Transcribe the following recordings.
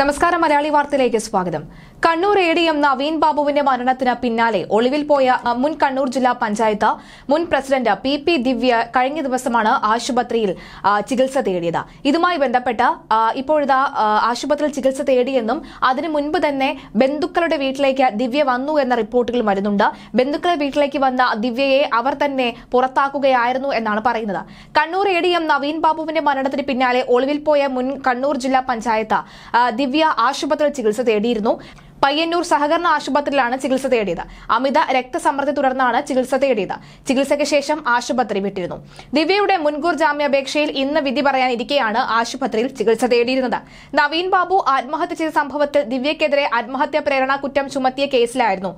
നമസ്കാരം മലയാളി വാർത്തയിലേക്ക് സ്വാഗതം Kannur A D M Naveen ബാബുവിന്റെ മരണത്തിന് പിന്നാലെ ഒളിവിൽ പോയ മുൻ കണ്ണൂർ ജില്ലാ പഞ്ചായത്ത് മുൻ പ്രസിഡന്റ് പി പി ദിവ്യ കഴിഞ്ഞ ദിവസമാണ് ആശുപത്രിയിൽ ചികിത്സ തേടിയത് ഇതുമായി ബന്ധപ്പെട്ട് ഇപ്പോഴിതാ ആശുപത്രിയിൽ ചികിത്സ തേടിയെന്നും അതിനു മുൻപ് തന്നെ ബന്ധുക്കളുടെ വീട്ടിലേക്ക് ദിവ്യ വന്നു എന്ന റിപ്പോർട്ടുകൾ വരുന്നുണ്ട് ബന്ധുക്കളുടെ വീട്ടിലേക്ക് വന്ന ദിവ്യയെ അവർ തന്നെ പുറത്താക്കുകയായിരുന്നു എന്നാണ് പറയുന്നത് Kannur A D M Naveen ബാബുവിന്റെ മരണത്തിന് പിന്നാലെ ഒളിവിൽ പോയ മുൻ കണ്ണൂർ ജില്ലാ പഞ്ചായത്ത് ദിവ്യ ആശുപത്രിയിൽ ചികിത്സ തേടിയിരുന്നു പയ്യന്നൂർ സഹകരണ ആശുപത്രിയിലാണ് ചികിത്സ തേടിയത് അമിത രക്തസമ്മർദ്ദത്തെ തുടർന്നാണ് ചികിത്സ തേടിയത് ചികിത്സയ്ക്ക് ശേഷം ആശുപത്രി വിട്ടിരുന്നു ദിവ്യയുടെ മുൻകൂർ ജാമ്യാപേക്ഷയിൽ ഇന്ന് വിധി പറയാനിരിക്കെയാണ് ആശുപത്രിയിൽ ചികിത്സ തേടിയിരുന്നത് നവീൻ ബാബു ആത്മഹത്യ ചെയ്ത സംഭവത്തിൽ ദിവ്യക്കെതിരെ ആത്മഹത്യാ പ്രേരണ കുറ്റം ചുമത്തിയ കേസിലായിരുന്നു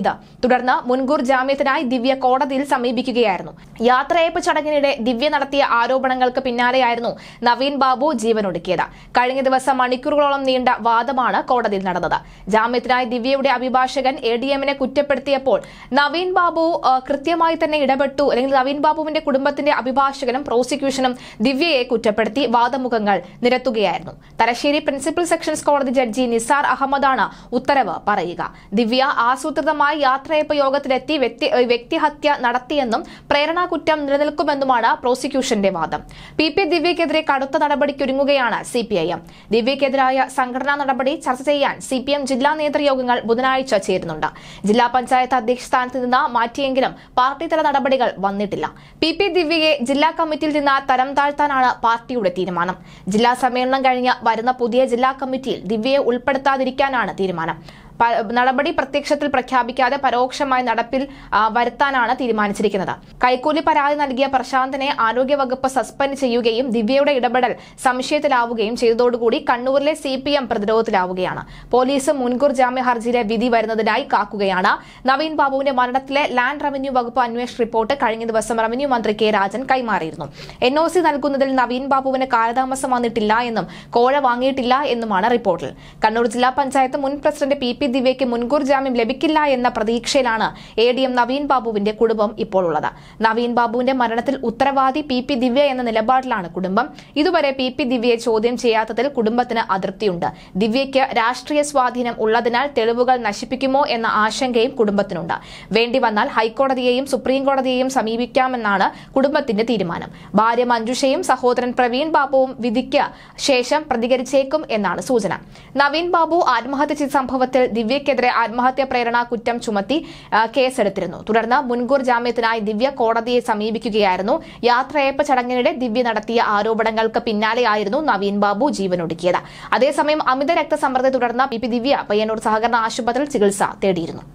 ഇത് തുടർന്ന് മുൻകൂർ ജാമ്യത്തിനായി ദിവ്യ കോടതിയിൽ സമീപിക്കുകയായിരുന്നു യാത്രയയപ്പ് ചടങ്ങിനിടെ ദിവ്യ നടത്തിയ ആരോപണങ്ങൾക്ക് പിന്നാലെയായിരുന്നു നവീൻ ബാബു ജീവനൊടുക്കിയത് കഴിഞ്ഞ ദിവസം മണിക്കൂറുകളോളം നീണ്ട വാദമാണ് കോടതിയിൽ നടന്നത് ജാമ്യത്തിനായി ദിവ്യയുടെ അഭിഭാഷകൻ എ ഡി എമ്മിനെ കുറ്റപ്പെടുത്തിയപ്പോൾ നവീൻ ബാബു കൃത്യമായി തന്നെ ഇടപെട്ടു അല്ലെങ്കിൽ നവീൻ ബാബുവിന്റെ കുടുംബത്തിന്റെ അഭിഭാഷകനും പ്രോസിക്യൂഷനും ദിവ്യയെ കുറ്റപ്പെടുത്തി വാദമുഖങ്ങൾ നിരത്തുകയായിരുന്നു തലശ്ശേരി പ്രിൻസിപ്പൽ സെക്ഷൻസ് കോടതി ജഡ്ജി നിസാർ അഹമ്മദാണ് ഉത്തരവ് പറയുക ദിവ്യ ആസൂത്രിതമായി യാത്രയപ്പ് യോഗത്തിലെത്തി വ്യക്തിഹത്യ നടത്തിയെന്നും പ്രേരണാ കുറ്റം നിലനിൽക്കുമെന്നുമാണ് പ്രോസിക്യൂഷന്റെ വാദം പി പി ദിവ്യക്കെതിരെ കടുത്ത നടപടിക്കൊരുങ്ങുകയാണ് സി പി ഐ എം ദിവ്യക്കെതിരായ സംഘടനാ നടപടി ചർച്ച ചെയ്യാൻ സി പി എം ജില്ലാ ജില്ലാ നേതൃയോഗങ്ങൾ ബുധനാഴ്ച ചേരുന്നുണ്ട് ജില്ലാ പഞ്ചായത്ത് അധ്യക്ഷ സ്ഥാനത്ത് നിന്ന് മാറ്റിയെങ്കിലും പാർട്ടിതല നടപടികൾ വന്നിട്ടില്ല പി പി ദിവ്യയെ ജില്ലാ കമ്മിറ്റിയിൽ നിന്ന് തരം താഴ്ത്താനാണ് പാർട്ടിയുടെ തീരുമാനം ജില്ലാ സമ്മേളനം കഴിഞ്ഞ് വരുന്ന പുതിയ ജില്ലാ കമ്മിറ്റിയിൽ ദിവ്യയെ ഉൾപ്പെടുത്താതിരിക്കാനാണ് തീരുമാനം നടപടി പ്രത്യക്ഷത്തിൽ പ്രഖ്യാപിക്കാതെ പരോക്ഷമായി നടപ്പിൽ വരുത്താനാണ് തീരുമാനിച്ചിരിക്കുന്നത് കൈക്കൂലി പരാതി നൽകിയ പ്രശാന്തിനെ ആരോഗ്യവകുപ്പ് സസ്പെൻഡ് ചെയ്യുകയും ദിവ്യയുടെ ഇടപെടൽ സംശയത്തിലാവുകയും ചെയ്തതോടുകൂടി കണ്ണൂരിലെ സി പി എം പ്രതിരോധത്തിലാവുകയാണ് പോലീസ് മുൻകൂർ ജാമ്യ ഹർജിയിലെ വിധി വരുന്നതിനായി കാക്കുകയാണ് നവീൻ ബാബുവിന്റെ മരണത്തിലെ ലാൻഡ് റവന്യൂ വകുപ്പ് അന്വേഷണ റിപ്പോർട്ട് കഴിഞ്ഞ ദിവസം റവന്യൂ മന്ത്രി കെ രാജൻ കൈമാറിയിരുന്നു എൻ ഒ സി നൽകുന്നതിൽ നവീൻ ബാബുവിന് കാലതാമസം വന്നിട്ടില്ല എന്നും കോഴ വാങ്ങിയിട്ടില്ല എന്നുമാണ് റിപ്പോർട്ടിൽ കണ്ണൂർ ജില്ലാ പഞ്ചായത്ത് മുൻ പ്രസിഡന്റ് പി പി ദിവ്യയ്ക്ക് മുൻകൂർ ജാമ്യം ലഭിക്കില്ല എന്ന പ്രതീക്ഷയിലാണ് എ ഡി എം നവീൻ ബാബുവിന്റെ കുടുംബം ഇപ്പോൾ ഉള്ളത് നവീൻ ബാബുവിന്റെ മരണത്തിൽ ഉത്തരവാദി പി പി ദിവ്യ എന്ന നിലപാടിലാണ് കുടുംബം ഇതുവരെ പി പി ദിവ്യയെ ചോദ്യം ചെയ്യാത്തതിൽ കുടുംബത്തിന് അതൃപ്തിയുണ്ട് ദിവ്യയ്ക്ക് രാഷ്ട്രീയ സ്വാധീനം ഉള്ളതിനാൽ തെളിവുകൾ നശിപ്പിക്കുമോ എന്ന ആശങ്കയും കുടുംബത്തിനുണ്ട് വേണ്ടി വന്നാൽ ഹൈക്കോടതിയെയും സുപ്രീം കോടതിയെയും സമീപിക്കാമെന്നാണ് കുടുംബത്തിന്റെ തീരുമാനം ഭാര്യ മഞ്ജുഷയും സഹോദരൻ പ്രവീൺ ബാബുവും വിധിക്ക് ശേഷം പ്രതികരിച്ചേക്കും എന്നാണ് സൂചന നവീൻ ബാബു ആത്മഹത്യ ചെയ്ത സംഭവത്തിൽ ദിവ്യക്കെതിരെ ആത്മഹത്യാ പ്രേരണാ കുറ്റം ചുമത്തി കേസെടുത്തിരുന്നു തുടർന്ന് മുൻകൂർ ജാമ്യത്തിനായി ദിവ്യ കോടതിയെ സമീപിക്കുകയായിരുന്നു യാത്രയയപ്പ് ചടങ്ങിനിടെ ദിവ്യ നടത്തിയ ആരോപണങ്ങൾക്ക് പിന്നാലെയായിരുന്നു നവീൻ ബാബു ജീവനൊടുക്കിയത് അതേസമയം അമിത രക്തസമ്മർദ്ദത്തെ തുടർന്ന് പി പി ദിവ്യ പയ്യന്നൂർ സഹകരണ ആശുപത്രിയിൽ ചികിത്സ തേടിയിരുന്നു